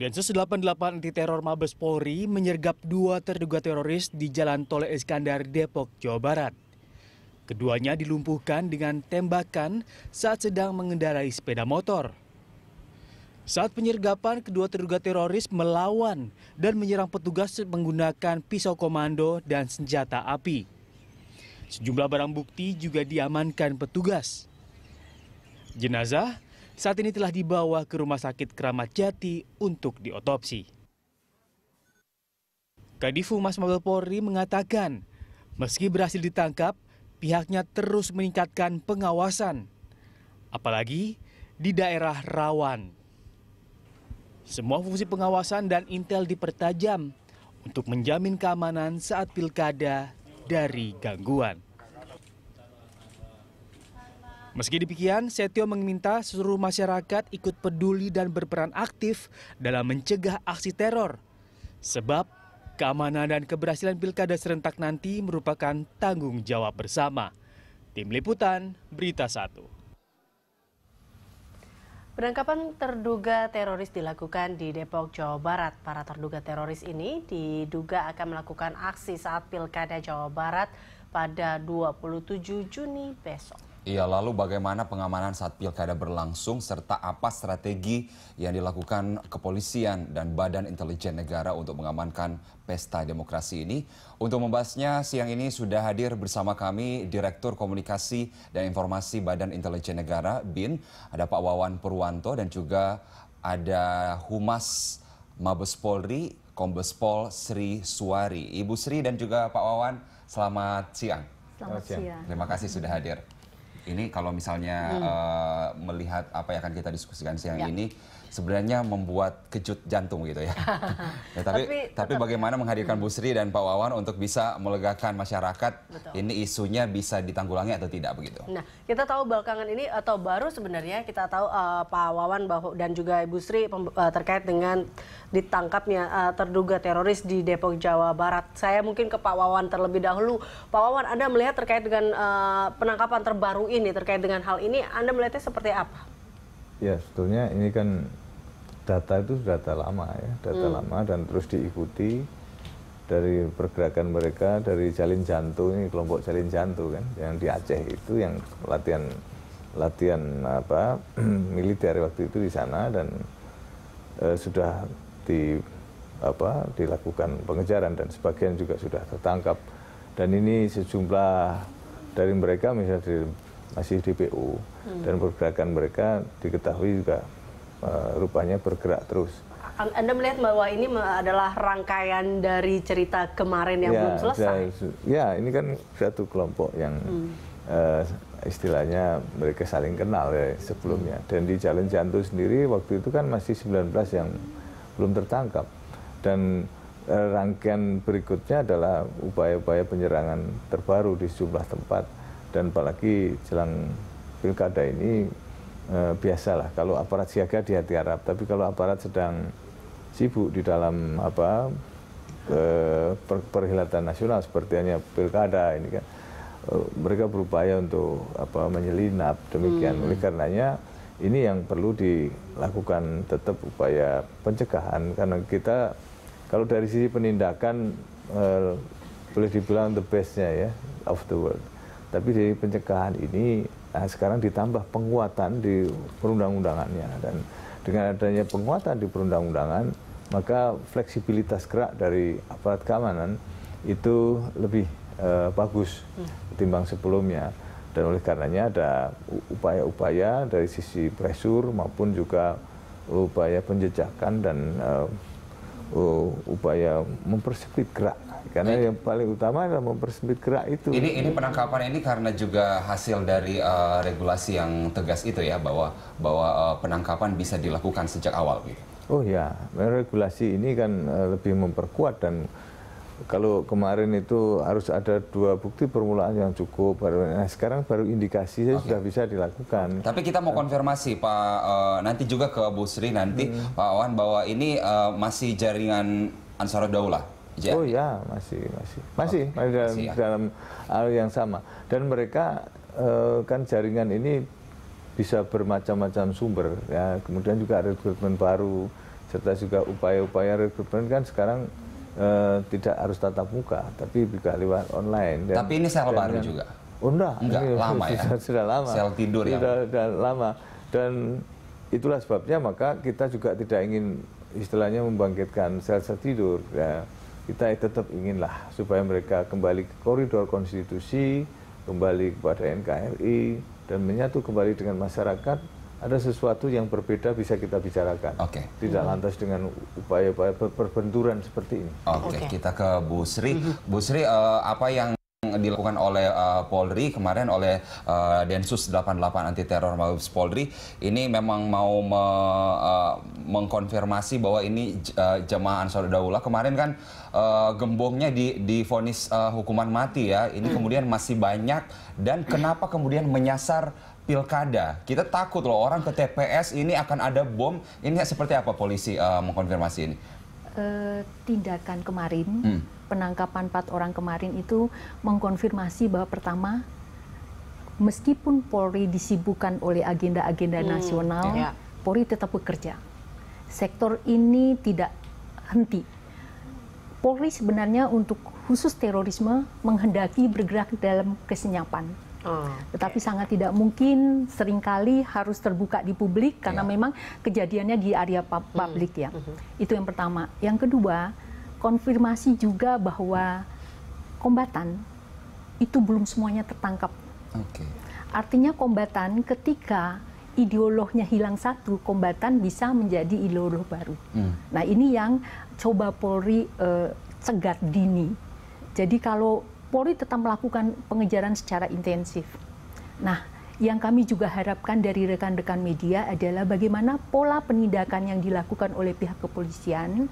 Densus 88 anti teror Mabes Polri menyergap dua terduga teroris di Jalan Tol Iskandar, Depok, Jawa Barat. Keduanya dilumpuhkan dengan tembakan saat sedang mengendarai sepeda motor. Saat penyergapan, kedua terduga teroris melawan dan menyerang petugas menggunakan pisau komando dan senjata api. Sejumlah barang bukti juga diamankan petugas. Jenazah saat ini telah dibawa ke Rumah Sakit Keramat Jati untuk diotopsi. Kadifu Mas Mabes Polri mengatakan, meski berhasil ditangkap, pihaknya terus meningkatkan pengawasan, apalagi di daerah rawan. Semua fungsi pengawasan dan intel dipertajam untuk menjamin keamanan saat pilkada dari gangguan. Meski demikian, Setio meminta seluruh masyarakat ikut peduli dan berperan aktif dalam mencegah aksi teror. Sebab keamanan dan keberhasilan pilkada serentak nanti merupakan tanggung jawab bersama. Tim Liputan, Berita Satu. Penangkapan terduga teroris dilakukan di Depok, Jawa Barat. Para terduga teroris ini diduga akan melakukan aksi saat Pilkada Jawa Barat pada 27 Juni besok. Iya, lalu bagaimana pengamanan saat pilkada berlangsung serta apa strategi yang dilakukan kepolisian dan Badan Intelijen Negara untuk mengamankan pesta demokrasi ini? Untuk membahasnya siang ini sudah hadir bersama kami Direktur Komunikasi dan Informasi Badan Intelijen Negara BIN, ada Pak Wawan Purwanto dan juga ada Humas Mabes Polri, Kombes Pol Sri Suwari. Ibu Sri dan juga Pak Wawan, selamat siang. Selamat siang. Terima kasih sudah hadir ini kalau misalnya hmm. eh, melihat apa yang akan kita diskusikan siang ya. ini sebenarnya membuat kejut jantung gitu ya. ya tapi tapi, tapi ya. bagaimana menghadirkan Bu Sri dan Pak Wawan untuk bisa melegakan masyarakat Betul. ini isunya bisa ditanggulangi atau tidak begitu. Nah, kita tahu belakangan ini eh, atau baru sebenarnya kita tahu uh, Pak Wawan bahwa dan juga Ibu Sri uh, terkait dengan ditangkapnya uh, terduga teroris di Depok Jawa Barat. Saya mungkin ke Pak Wawan terlebih dahulu. Pak Wawan, Anda melihat terkait dengan uh, penangkapan terbaru ini terkait dengan hal ini Anda melihatnya seperti apa? Ya, sebetulnya ini kan data itu data lama ya, data hmm. lama dan terus diikuti dari pergerakan mereka dari Jalin jantung ini kelompok Jalin jantung kan yang di Aceh itu yang latihan latihan apa militer waktu itu di sana dan e, sudah di apa dilakukan pengejaran dan sebagian juga sudah tertangkap dan ini sejumlah dari mereka misalnya di, masih DPO hmm. dan pergerakan mereka diketahui juga Eh, rupanya bergerak terus. Anda melihat bahwa ini adalah rangkaian dari cerita kemarin yang ya, belum selesai. Ya, ini kan satu kelompok yang hmm. uh, istilahnya mereka saling kenal ya sebelumnya. Hmm. Dan di Jalan Jantu sendiri waktu itu kan masih 19 yang belum tertangkap. Dan uh, rangkaian berikutnya adalah upaya-upaya penyerangan terbaru di sejumlah tempat. Dan apalagi jelang pilkada ini eh, biasalah kalau aparat siaga di hati Arab, tapi kalau aparat sedang sibuk di dalam apa eh, per perhelatan nasional seperti hanya pilkada ini kan eh, mereka berupaya untuk apa menyelinap demikian. Hmm. Oleh karenanya ini yang perlu dilakukan tetap upaya pencegahan karena kita kalau dari sisi penindakan eh, boleh dibilang the bestnya ya of the world. Tapi dari pencegahan ini Nah, sekarang ditambah penguatan di perundang-undangannya dan dengan adanya penguatan di perundang-undangan maka fleksibilitas gerak dari aparat keamanan itu lebih uh, bagus ketimbang sebelumnya dan oleh karenanya ada upaya-upaya dari sisi presur maupun juga upaya penjejakan dan uh, upaya mempersempit gerak karena Baik. yang paling utama adalah mempersempit gerak itu. Ini ini penangkapan ini karena juga hasil dari uh, regulasi yang tegas itu ya bahwa bahwa uh, penangkapan bisa dilakukan sejak awal gitu. Oh ya, regulasi ini kan uh, lebih memperkuat dan kalau kemarin itu harus ada dua bukti permulaan yang cukup nah sekarang baru indikasi okay. sudah bisa dilakukan tapi kita mau konfirmasi Pak uh, nanti juga ke Bu Sri nanti hmm. Pak Wan bahwa ini uh, masih jaringan Daulah. Ya. Oh ya, masih masih masih okay. masih dalam, masih, ya. dalam hal yang sama. Dan mereka uh, kan jaringan ini bisa bermacam-macam sumber ya. Kemudian juga rekrutmen baru serta juga upaya-upaya rekrutmen kan sekarang uh, tidak harus tatap muka, tapi juga lewat online. Dan, tapi ini sel baru juga. Oh enggak, enggak ini lama ya. Sudah, lama. Sel tidur ya. Sudah, sudah lama dan itulah sebabnya maka kita juga tidak ingin istilahnya membangkitkan sel-sel tidur ya kita tetap inginlah supaya mereka kembali ke koridor konstitusi, kembali kepada NKRI, dan menyatu kembali dengan masyarakat. Ada sesuatu yang berbeda bisa kita bicarakan. Oke. Okay. Tidak lantas dengan upaya-upaya perbenturan seperti ini. Oke, okay, okay. kita ke Bu Sri. Mm-hmm. Bu Sri, uh, apa yang dilakukan oleh uh, Polri kemarin oleh uh, Densus 88 anti teror Mabes Polri ini memang mau me, uh, mengkonfirmasi bahwa ini uh, jemaah Ansor Daulah kemarin kan uh, gembongnya di divonis uh, hukuman mati ya ini hmm. kemudian masih banyak dan kenapa kemudian menyasar pilkada kita takut loh orang ke TPS ini akan ada bom ini seperti apa polisi uh, mengkonfirmasi ini uh, tindakan kemarin hmm penangkapan empat orang kemarin itu mengkonfirmasi bahwa pertama meskipun Polri disibukkan oleh agenda-agenda hmm, nasional, ya. Polri tetap bekerja. Sektor ini tidak henti. Polri sebenarnya untuk khusus terorisme menghendaki bergerak dalam kesenyapan. Oh, Tetapi sangat tidak mungkin seringkali harus terbuka di publik karena yeah. memang kejadiannya di area hmm, publik hmm. ya. Mm -hmm. Itu yang pertama. Yang kedua, konfirmasi juga bahwa kombatan itu belum semuanya tertangkap. Okay. Artinya kombatan ketika ideolognya hilang satu, kombatan bisa menjadi ideolog baru. Hmm. Nah ini yang coba Polri eh, cegat dini. Jadi kalau Polri tetap melakukan pengejaran secara intensif. Nah yang kami juga harapkan dari rekan-rekan media adalah bagaimana pola penindakan yang dilakukan oleh pihak kepolisian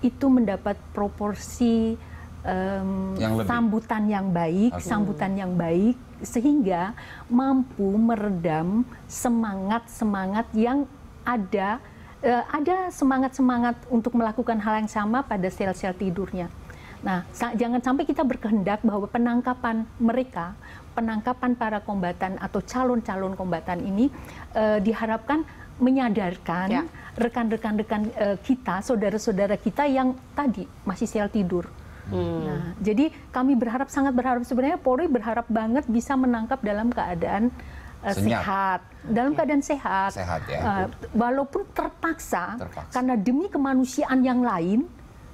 itu mendapat proporsi um, yang sambutan yang baik, Aku. sambutan yang baik sehingga mampu meredam semangat-semangat yang ada uh, ada semangat-semangat untuk melakukan hal yang sama pada sel-sel tidurnya. Nah, sa jangan sampai kita berkehendak bahwa penangkapan mereka, penangkapan para kombatan atau calon-calon kombatan ini uh, diharapkan menyadarkan ya. rekan-rekan-rekan uh, kita, saudara-saudara kita yang tadi masih sel tidur. Hmm. Nah, jadi kami berharap sangat berharap sebenarnya Polri berharap banget bisa menangkap dalam keadaan uh, sehat, dalam keadaan sehat. Sehat ya. Uh, walaupun terpaksa, terpaksa karena demi kemanusiaan yang lain,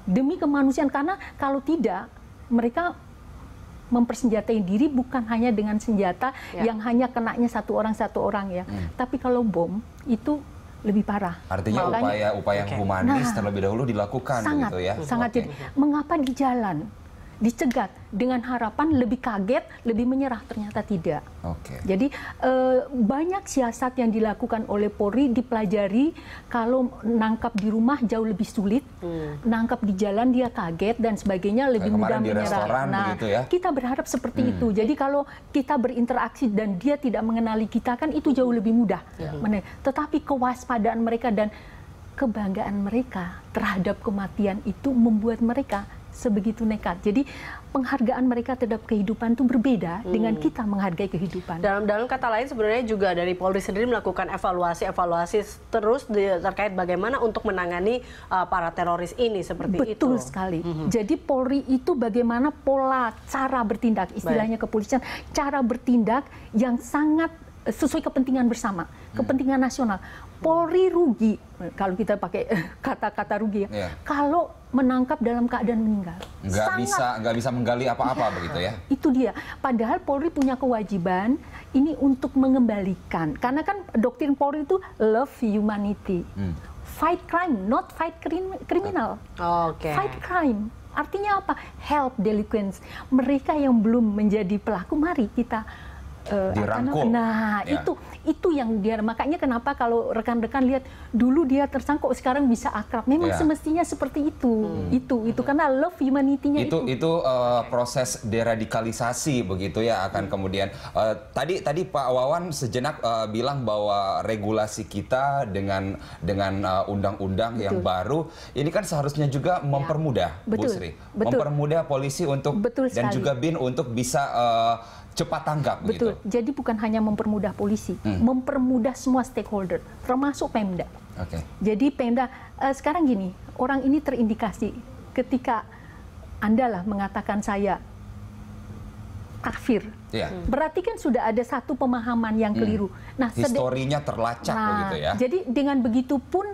demi kemanusiaan karena kalau tidak mereka mempersenjatai diri bukan hanya dengan senjata ya. yang hanya kenanya satu orang satu orang ya. Hmm. Tapi kalau bom itu lebih parah. Artinya Makanya, upaya upaya okay. humanis nah, terlebih dahulu dilakukan sangat, gitu ya. Sangat okay. jadi mengapa di jalan dicegat dengan harapan lebih kaget, lebih menyerah ternyata tidak. Okay. Jadi e, banyak siasat yang dilakukan oleh Polri dipelajari kalau nangkap di rumah jauh lebih sulit, hmm. nangkap di jalan dia kaget dan sebagainya lebih Kayak mudah menyerah. nah, ya? kita berharap seperti hmm. itu. Jadi kalau kita berinteraksi dan dia tidak mengenali kita kan itu jauh lebih mudah. Hmm. Tetapi kewaspadaan mereka dan kebanggaan mereka terhadap kematian itu membuat mereka sebegitu nekat. Jadi penghargaan mereka terhadap kehidupan itu berbeda hmm. dengan kita menghargai kehidupan. Dalam dalam kata lain sebenarnya juga dari Polri sendiri melakukan evaluasi-evaluasi terus di, terkait bagaimana untuk menangani uh, para teroris ini seperti Betul itu. Betul sekali. Hmm. Jadi Polri itu bagaimana pola cara bertindak, istilahnya kepolisian, cara bertindak yang sangat eh, sesuai kepentingan bersama, hmm. kepentingan nasional. Polri rugi kalau kita pakai eh, kata-kata rugi ya. Yeah. Kalau menangkap dalam keadaan meninggal. Nggak Sangat, bisa nggak bisa menggali apa-apa begitu ya? Itu dia. Padahal Polri punya kewajiban ini untuk mengembalikan. Karena kan doktrin Polri itu love humanity. Hmm. Fight crime, not fight krim, criminal. Oke. Okay. Fight crime. Artinya apa? Help delinquents. Mereka yang belum menjadi pelaku, mari kita uh, Nah, ya. itu itu yang dia makanya kenapa kalau rekan-rekan lihat dulu dia tersangkut sekarang bisa akrab. Memang ya. semestinya seperti itu. Hmm. Itu itu karena love humanity-nya itu. Itu itu uh, proses deradikalisasi begitu ya akan hmm. kemudian uh, tadi tadi Pak Wawan sejenak uh, bilang bahwa regulasi kita dengan dengan undang-undang yang baru ini kan seharusnya juga ya. mempermudah Betul. Bu Sri. Betul. Mempermudah polisi untuk Betul dan juga BIN untuk bisa uh, cepat tanggap. Betul. Gitu. Jadi bukan hanya mempermudah polisi, hmm. mempermudah semua stakeholder, termasuk Pemda. Okay. Jadi Pemda uh, sekarang gini, orang ini terindikasi ketika Anda lah mengatakan saya kafir. Yeah. Hmm. Berarti kan sudah ada satu pemahaman yang hmm. keliru. Hmm. Nah, historinya terlacak nah, begitu ya. Jadi dengan begitu pun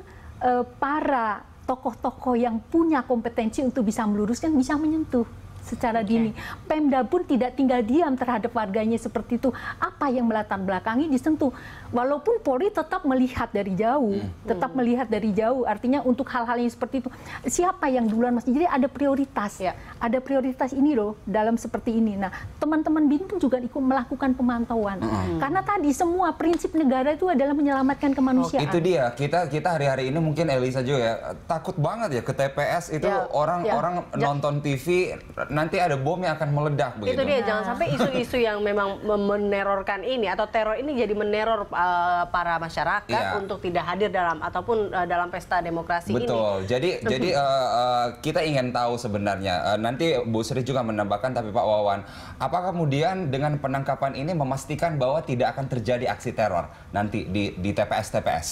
eh, para tokoh-tokoh yang punya kompetensi untuk bisa meluruskan bisa menyentuh secara dini. Okay. Pemda pun tidak tinggal diam terhadap warganya seperti itu. Apa yang melatar belakangi disentuh. Walaupun Polri tetap melihat dari jauh, hmm. tetap melihat dari jauh. Artinya untuk hal-hal yang seperti itu, siapa yang duluan masih. Jadi ada prioritas, yeah. ada prioritas ini loh dalam seperti ini. Nah, teman-teman BIN pun juga ikut melakukan pemantauan. Hmm. Karena tadi semua prinsip negara itu adalah menyelamatkan kemanusiaan. Oh, itu dia. Kita kita hari-hari ini mungkin Elisa juga ya takut banget ya ke TPS itu orang-orang ya. yeah. yeah. orang yeah. nonton TV nanti ada bom yang akan meledak begitu. Itu dia nah. jangan sampai isu-isu yang memang menerorkan ini atau teror ini jadi meneror uh, para masyarakat yeah. untuk tidak hadir dalam ataupun uh, dalam pesta demokrasi Betul. ini. Betul. Jadi jadi uh, uh, kita ingin tahu sebenarnya uh, nanti Bu Sri juga menambahkan tapi Pak Wawan, apakah kemudian dengan penangkapan ini memastikan bahwa tidak akan terjadi aksi teror nanti di di TPS TPS?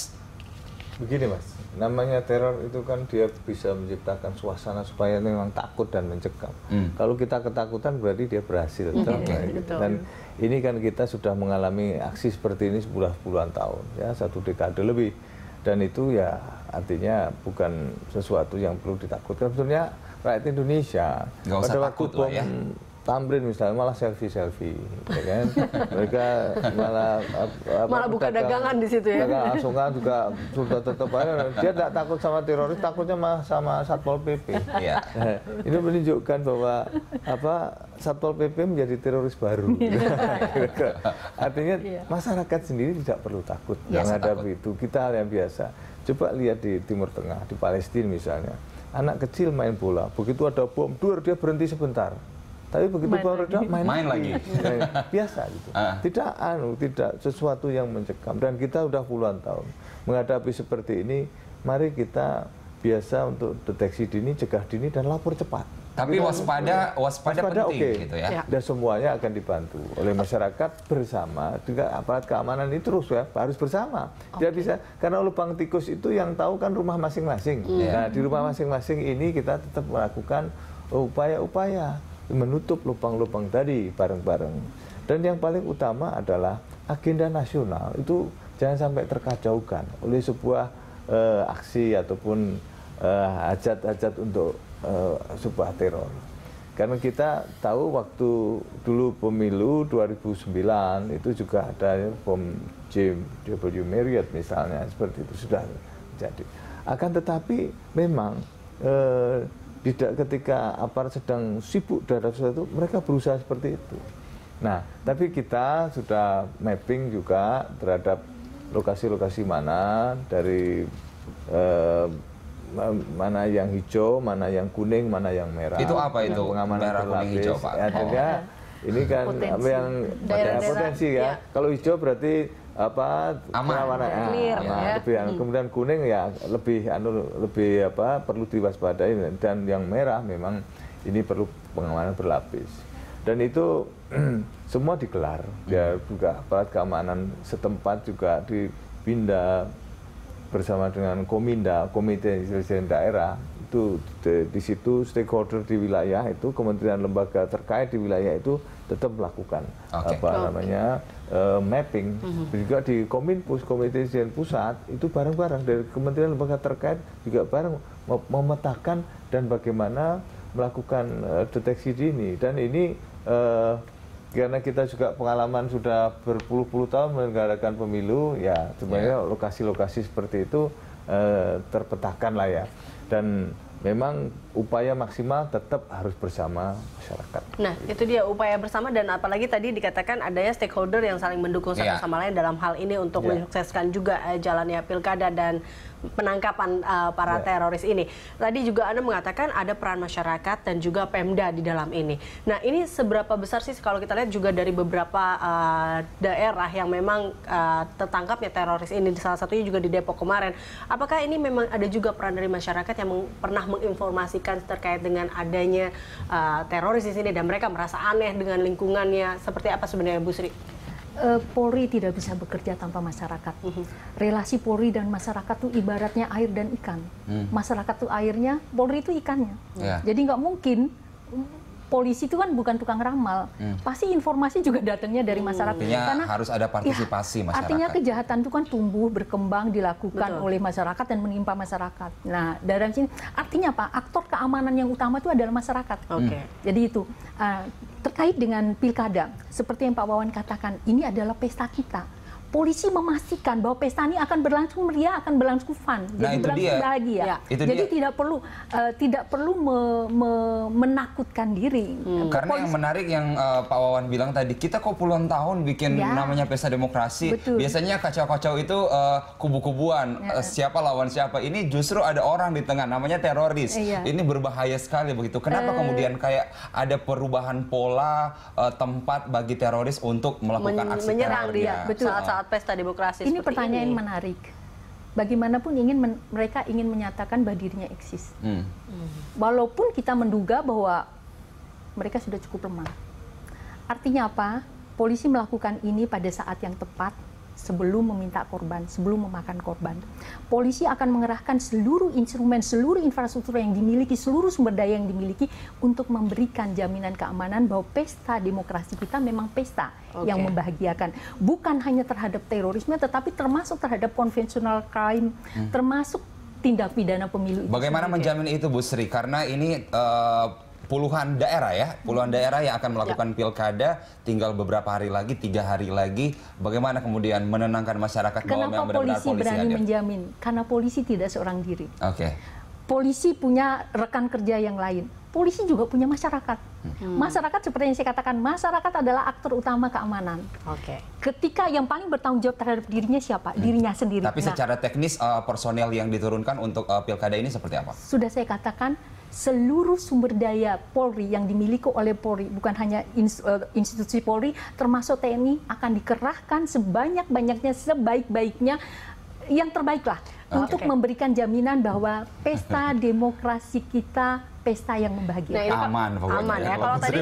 Begini Mas namanya teror itu kan dia bisa menciptakan suasana supaya memang takut dan mencekam. Hmm. Kalau kita ketakutan berarti dia berhasil. Iya, iya, nah, dan ini kan kita sudah mengalami aksi seperti ini sebulan puluhan tahun, ya satu dekade lebih. Dan itu ya artinya bukan sesuatu yang perlu ditakutkan. Sebenarnya rakyat Indonesia pada waktu ya. bom ya. Tamrin misalnya malah selfie selfie, ya kan? Mereka malah apa, malah buka dagangan di situ ya. Dagang kan juga sudah tetap aja. Dia tidak takut sama teroris, takutnya malah sama satpol pp. Ya. ini menunjukkan bahwa apa satpol pp menjadi teroris baru. Iya. Artinya ya. masyarakat sendiri tidak perlu takut ya, ada takut. itu. Kita hal yang biasa. Coba lihat di Timur Tengah, di Palestina misalnya. Anak kecil main bola, begitu ada bom, dua dia berhenti sebentar tapi begitu main keluar reda main, main lagi, lagi. Ya, ya. biasa gitu uh. tidak anu tidak sesuatu yang mencekam dan kita udah puluhan tahun menghadapi seperti ini mari kita biasa untuk deteksi dini cegah dini dan lapor cepat tapi kita waspada waspada, waspada penting okay. gitu ya. ya dan semuanya akan dibantu oleh masyarakat bersama juga aparat keamanan ini terus ya harus bersama okay. tidak bisa karena lubang tikus itu yang tahu kan rumah masing-masing yeah. Hmm. nah di rumah masing-masing ini kita tetap melakukan upaya-upaya menutup lubang-lubang tadi bareng-bareng. Dan yang paling utama adalah agenda nasional itu jangan sampai terkacaukan oleh sebuah uh, aksi ataupun hajat-hajat eh, uh, untuk uh, sebuah teror. Karena kita tahu waktu dulu pemilu 2009 itu juga ada bom JW Marriott misalnya seperti itu sudah jadi. Akan tetapi memang eh, tidak ketika aparat sedang sibuk terhadap sesuatu, mereka berusaha seperti itu. Nah, tapi kita sudah mapping juga terhadap lokasi-lokasi mana dari eh, mana yang hijau, mana yang kuning, mana yang merah. Itu apa itu? Pengamanan merah, kuning, hijau, Pak. Ya, oh. ini kan potensi. yang ada potensi ya. ya. Kalau hijau berarti apa Aman. Ah, ya, ya. kemudian kuning ya lebih anu lebih apa perlu diwaspadai dan yang merah memang ini perlu pengamanan berlapis dan itu semua digelar hmm. ya juga aparat keamanan setempat juga dipindah bersama dengan Kominda Komite Intelijen Daerah itu di situ stakeholder di wilayah itu kementerian lembaga terkait di wilayah itu tetap melakukan okay. apa okay. namanya uh, mapping mm -hmm. juga di Kominfo Komite Dirjen Pusat itu bareng-bareng dari kementerian lembaga terkait juga bareng memetakan dan bagaimana melakukan uh, deteksi dini dan ini uh, karena kita juga pengalaman sudah berpuluh-puluh tahun menyelenggarakan pemilu ya sebenarnya ya. lokasi-lokasi yeah. seperti itu terpetakan lah ya dan memang upaya maksimal tetap harus bersama masyarakat. Nah, itu dia upaya bersama dan apalagi tadi dikatakan adanya stakeholder yang saling mendukung satu iya. sama lain dalam hal ini untuk ya. menyukseskan juga uh, jalannya pilkada dan penangkapan uh, para ya. teroris ini. Tadi juga Anda mengatakan ada peran masyarakat dan juga Pemda di dalam ini. Nah, ini seberapa besar sih kalau kita lihat juga dari beberapa uh, daerah yang memang uh, tertangkapnya teroris ini salah satunya juga di Depok kemarin. Apakah ini memang ada juga peran dari masyarakat yang pernah menginformasikan terkait dengan adanya uh, teroris di sini dan mereka merasa aneh dengan lingkungannya. Seperti apa sebenarnya Bu Sri? Eh, Polri tidak bisa bekerja tanpa masyarakat. Mhm. Relasi Polri dan masyarakat itu ibaratnya air dan ikan. Hmm. Masyarakat itu airnya, Polri itu ikannya. Yeah. Jadi nggak mungkin polisi itu kan bukan tukang ramal, hmm. pasti informasi juga datangnya dari masyarakat. Hmm. Karena harus ada ya, partisipasi ya, masyarakat. Artinya kejahatan itu kan tumbuh berkembang dilakukan Betul. oleh masyarakat dan menimpa masyarakat. Nah dalam sini artinya apa? Aktor keamanan yang utama itu adalah masyarakat. Oke. Okay. Hmm. Jadi itu uh, terkait dengan pilkada, seperti yang Pak Wawan katakan, ini adalah pesta kita polisi memastikan bahwa pesta ini akan berlangsung meriah, akan berlangsung fun, nah, jadi berlangsung dia. bahagia. Ya. Itu jadi dia. tidak perlu uh, tidak perlu me, me, menakutkan diri. Hmm. Karena polisi. yang menarik yang uh, Pak Wawan bilang tadi, kita kok puluhan tahun bikin ya. namanya pesta demokrasi. Betul. Biasanya kacau-kacau itu uh, kubu-kubuan, ya. uh, siapa lawan siapa. Ini justru ada orang di tengah namanya teroris. Ya. Ini berbahaya sekali begitu. Kenapa uh, kemudian kayak ada perubahan pola uh, tempat bagi teroris untuk melakukan men aksi menyerang Dia. Betul. Saat -saat saat pesta demokrasi ini pertanyaan ini. menarik bagaimanapun ingin men, mereka ingin menyatakan bahwa dirinya eksis. Hmm. Walaupun kita menduga bahwa mereka sudah cukup lemah. Artinya apa? Polisi melakukan ini pada saat yang tepat sebelum meminta korban, sebelum memakan korban. Polisi akan mengerahkan seluruh instrumen, seluruh infrastruktur yang dimiliki, seluruh sumber daya yang dimiliki untuk memberikan jaminan keamanan bahwa pesta demokrasi kita memang pesta okay. yang membahagiakan. Bukan hanya terhadap terorisme, tetapi termasuk terhadap konvensional crime, hmm. termasuk tindak pidana pemilu. Bagaimana itu menjamin itu Bu Sri? Karena ini uh, puluhan daerah ya, puluhan hmm. daerah yang akan ya. melakukan ya. pilkada tinggal beberapa hari lagi, tiga hari lagi. Bagaimana kemudian menenangkan masyarakat Kenapa bahwa memang benar-benar polisi, polisi berani hadir? menjamin? Karena polisi tidak seorang diri. Oke. Okay. Polisi punya rekan kerja yang lain. Polisi juga punya masyarakat. Hmm. hmm. Masyarakat seperti yang saya katakan, masyarakat adalah aktor utama keamanan. Oke. Okay. Ketika yang paling bertanggung jawab terhadap dirinya siapa? Hmm. Dirinya sendiri. Tapi nah, secara teknis uh, personel yang diturunkan untuk uh, pilkada ini seperti apa? Sudah saya katakan seluruh sumber daya Polri yang dimiliki oleh Polri, bukan hanya eh, institusi Polri, termasuk TNI akan dikerahkan sebanyak-banyaknya, sebaik-baiknya, yang terbaiklah ah, untuk okay. memberikan jaminan bahwa pesta demokrasi kita pesta yang membahagiakan. Nah, aman, pokoknya. aman ya. Kalau tadi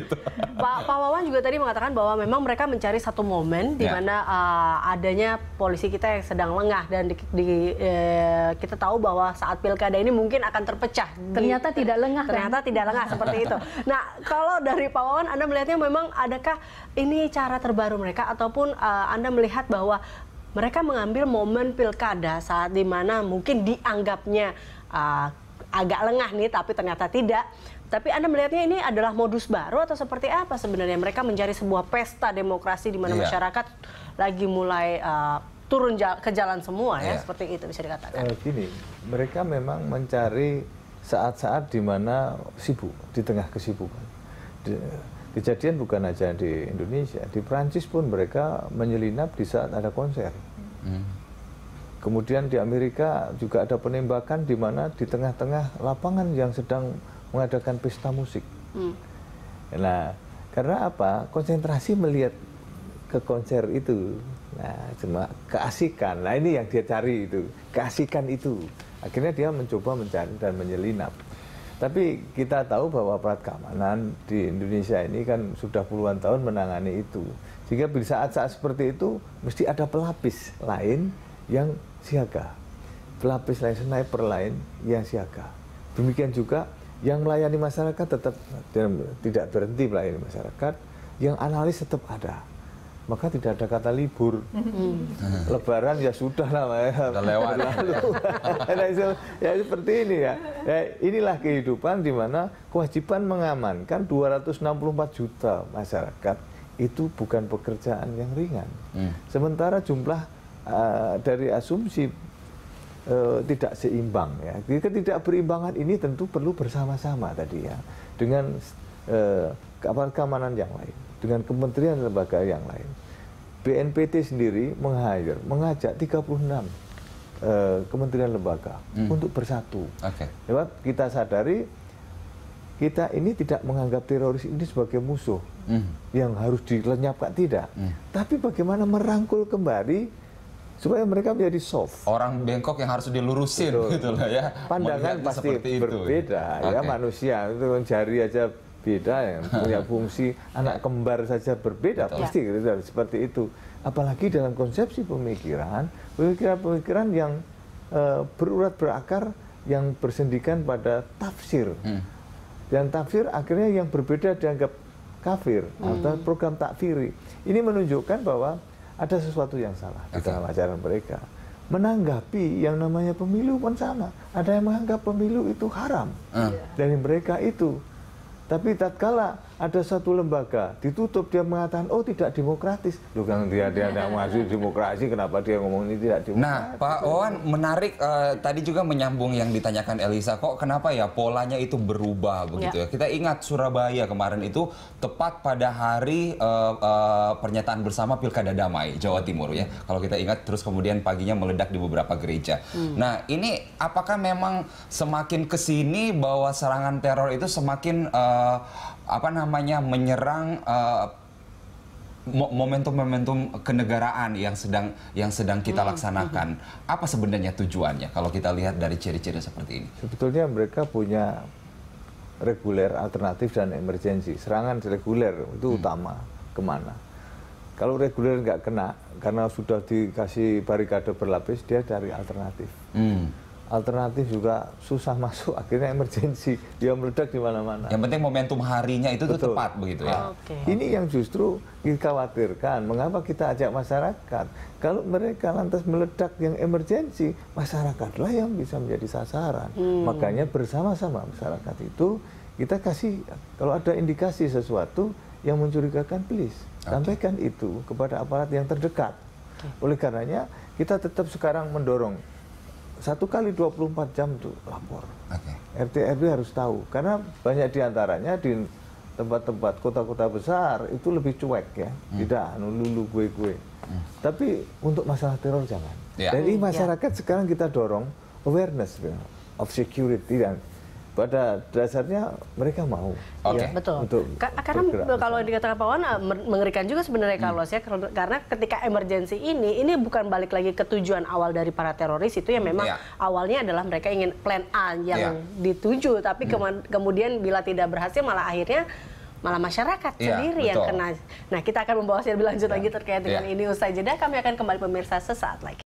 gitu. Pak, Pak Wawan juga tadi mengatakan bahwa memang mereka mencari satu momen di ya. mana uh, adanya polisi kita yang sedang lengah dan di, di uh, kita tahu bahwa saat pilkada ini mungkin akan terpecah. Ternyata di, tidak lengah. Kan? Ternyata kan? tidak lengah seperti itu. Nah, kalau dari Pak Wawan, Anda melihatnya memang adakah ini cara terbaru mereka ataupun uh, Anda melihat bahwa mereka mengambil momen pilkada saat di mana mungkin dianggapnya uh, agak lengah nih tapi ternyata tidak. Tapi Anda melihatnya ini adalah modus baru atau seperti apa sebenarnya mereka mencari sebuah pesta demokrasi di mana yeah. masyarakat lagi mulai uh, turun jala, ke jalan semua yeah. ya iya. seperti itu bisa dikatakan. Uh, gini, mereka memang mencari saat-saat di mana sibuk di tengah kesibukan. Di, kejadian bukan saja di Indonesia, di Prancis pun mereka menyelinap di saat ada konser. Hmm Kemudian di Amerika juga ada penembakan di mana di tengah-tengah lapangan yang sedang mengadakan pesta musik. Hmm. Nah, karena apa? Konsentrasi melihat ke konser itu. Nah, cuma keasikan. Nah, ini yang dia cari itu. Keasikan itu. Akhirnya dia mencoba mencari dan menyelinap. Tapi kita tahu bahwa aparat keamanan di Indonesia ini kan sudah puluhan tahun menangani itu. Sehingga di saat-saat seperti itu mesti ada pelapis lain yang siaga. Pelapis lain, sniper lain yang siaga. Demikian juga yang melayani masyarakat tetap tidak berhenti melayani masyarakat, yang analis tetap ada. Maka tidak ada kata libur. Hmm. Lebaran ya sudah lah, ya. lewat. Lalu. ya seperti ini ya. ya. Inilah kehidupan di mana kewajiban mengamankan 264 juta masyarakat itu bukan pekerjaan yang ringan. Hmm. Sementara jumlah Eh, dari asumsi uh, tidak seimbang ya. Ketidakberimbangan ini tentu perlu bersama-sama tadi ya dengan uh, keamanan yang lain, dengan kementerian lembaga yang lain. BNPT sendiri menghajar mengajak 36 Uh, kementerian lembaga hmm. untuk bersatu. Okay. Lewat kita sadari kita ini tidak menganggap teroris ini sebagai musuh mm. yang harus dilenyapkan tidak, mm. tapi bagaimana merangkul kembali supaya mereka menjadi soft. Orang bengkok yang harus dilurusin Betul. gitu loh ya. Pandangan pasti itu. berbeda okay. ya manusia itu jari aja beda ya punya fungsi anak kembar saja berbeda Betul. pasti ya. gitu seperti itu. Apalagi dalam konsepsi pemikiran, pemikiran-pemikiran yang e, berurat berakar yang bersendikan pada tafsir. Hmm. Dan tafsir akhirnya yang berbeda dianggap kafir hmm. atau program takfiri. Ini menunjukkan bahwa ada sesuatu yang salah di dalam ajaran mereka. Menanggapi yang namanya pemilu pun sama. Ada yang menganggap pemilu itu haram uh. dari mereka itu. Tapi tatkala ada satu lembaga ditutup dia mengatakan oh tidak demokratis lu kan dia dia tidak iya. masuk demokrasi kenapa dia ngomong ini tidak demokratis nah Pak Owan menarik uh, tadi juga menyambung yang ditanyakan Elisa kok kenapa ya polanya itu berubah begitu ya, ya? kita ingat Surabaya kemarin itu tepat pada hari uh, uh, pernyataan bersama Pilkada Damai Jawa Timur ya kalau kita ingat terus kemudian paginya meledak di beberapa gereja hmm. nah ini apakah memang semakin kesini bahwa serangan teror itu semakin uh, apa namanya menyerang uh, momentum-momentum kenegaraan yang sedang yang sedang kita hmm, laksanakan. Hmm, hmm. Apa sebenarnya tujuannya kalau kita lihat dari ciri-ciri seperti ini? Sebetulnya mereka punya reguler, alternatif dan emergensi. Serangan reguler itu hmm. utama kemana? Kalau reguler nggak kena karena sudah dikasih barikade berlapis, dia cari alternatif. Hmm alternatif juga susah masuk akhirnya emergensi dia meledak di mana-mana. Yang penting momentum harinya itu Betul. tuh tepat begitu ya. Okay. Ini yang justru dikhawatirkan. Mengapa kita ajak masyarakat? Kalau mereka lantas meledak yang emergensi, masyarakatlah yang bisa menjadi sasaran. Hmm. Makanya bersama-sama masyarakat itu kita kasih kalau ada indikasi sesuatu yang mencurigakan please okay. sampaikan itu kepada aparat yang terdekat. Okay. Oleh karenanya kita tetap sekarang mendorong satu kali 24 jam tuh lapor. Okay. RT RW harus tahu karena banyak diantaranya di tempat-tempat kota-kota besar itu lebih cuek ya, hmm. tidak anu, lulu gue gue. Hmm. Tapi untuk masalah teror jangan. Yeah. ini oh, iya. masyarakat yeah. sekarang kita dorong awareness ya, of security dan pada dasarnya mereka mau. Oke. Okay. Ya, Betul. Untuk Ka karena bergerak. kalau dikatakan Pak Wan ah, mengerikan juga sebenarnya hmm. kalau ya karena ketika emergensi ini ini bukan balik lagi ke tujuan awal dari para teroris itu yang memang yeah. awalnya adalah mereka ingin plan A yang yeah. dituju tapi hmm. kemudian bila tidak berhasil malah akhirnya malah masyarakat yeah, sendiri betul. yang kena. Nah, kita akan membahasnya lebih lanjut yeah. lagi terkait dengan yeah. ini usai jeda. Kami akan kembali pemirsa sesaat lagi.